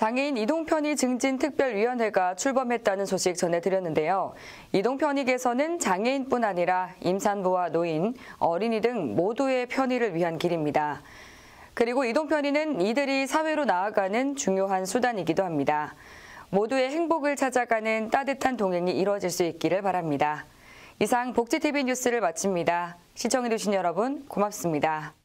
장애인 이동편의 증진 특별위원회가 출범했다는 소식 전해드렸는데요. 이동편의 개서는 장애인뿐 아니라 임산부와 노인, 어린이 등 모두의 편의를 위한 길입니다. 그리고 이동편의는 이들이 사회로 나아가는 중요한 수단이기도 합니다. 모두의 행복을 찾아가는 따뜻한 동행이 이루어질 수 있기를 바랍니다. 이상 복지TV 뉴스를 마칩니다. 시청해주신 여러분 고맙습니다.